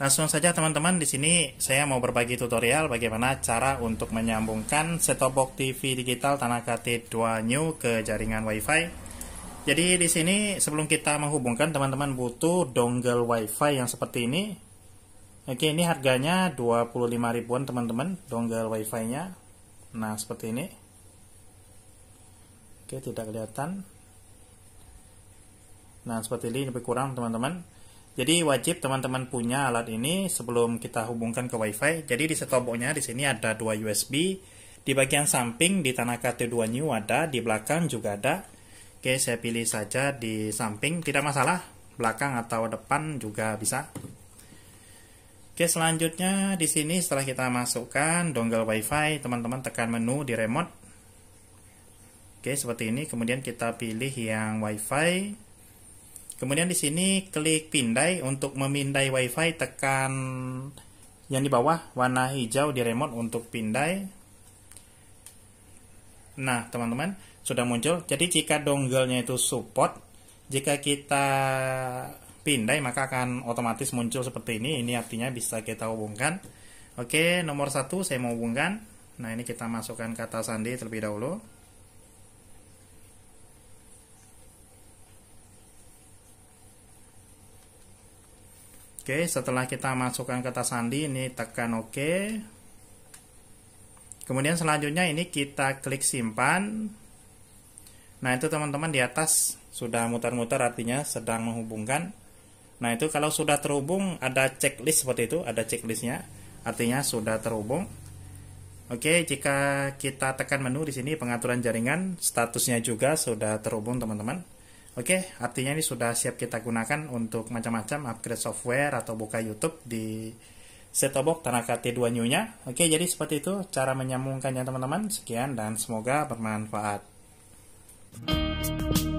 Langsung saja teman-teman di sini saya mau berbagi tutorial bagaimana cara untuk menyambungkan set-top box TV digital Tanaka T2 New ke jaringan WiFi. Jadi di sini sebelum kita menghubungkan teman-teman butuh dongle WiFi yang seperti ini. Oke, ini harganya 25 ribuan teman-teman dongle WiFi-nya. Nah, seperti ini. Oke, tidak kelihatan. Nah, seperti ini lebih kurang teman-teman. Jadi wajib teman-teman punya alat ini sebelum kita hubungkan ke WiFi. Jadi di setoboknya di sini ada dua USB. Di bagian samping di tanah kt 2 New ada, di belakang juga ada. Oke, saya pilih saja di samping, tidak masalah. Belakang atau depan juga bisa. Oke, selanjutnya di sini setelah kita masukkan dongle WiFi, teman-teman tekan menu di remote. Oke, seperti ini. Kemudian kita pilih yang WiFi. Kemudian di sini klik pindai untuk memindai WiFi tekan yang di bawah warna hijau di remote untuk pindai. Nah, teman-teman, sudah muncul. Jadi jika dongle-nya itu support, jika kita pindai maka akan otomatis muncul seperti ini. Ini artinya bisa kita hubungkan. Oke, nomor satu saya mau hubungkan. Nah, ini kita masukkan kata sandi terlebih dahulu. Oke, setelah kita masukkan kertas sandi, ini tekan OK. Kemudian selanjutnya ini kita klik simpan. Nah, itu teman-teman di atas sudah mutar-mutar artinya sedang menghubungkan. Nah, itu kalau sudah terhubung ada checklist seperti itu, ada checklistnya. Artinya sudah terhubung. Oke, jika kita tekan menu di sini pengaturan jaringan, statusnya juga sudah terhubung teman-teman. Oke, artinya ini sudah siap kita gunakan untuk macam-macam upgrade software atau buka YouTube di setobok Tanaka T2 New-nya. Oke, jadi seperti itu cara menyambungkannya teman-teman. Sekian dan semoga bermanfaat. Thank you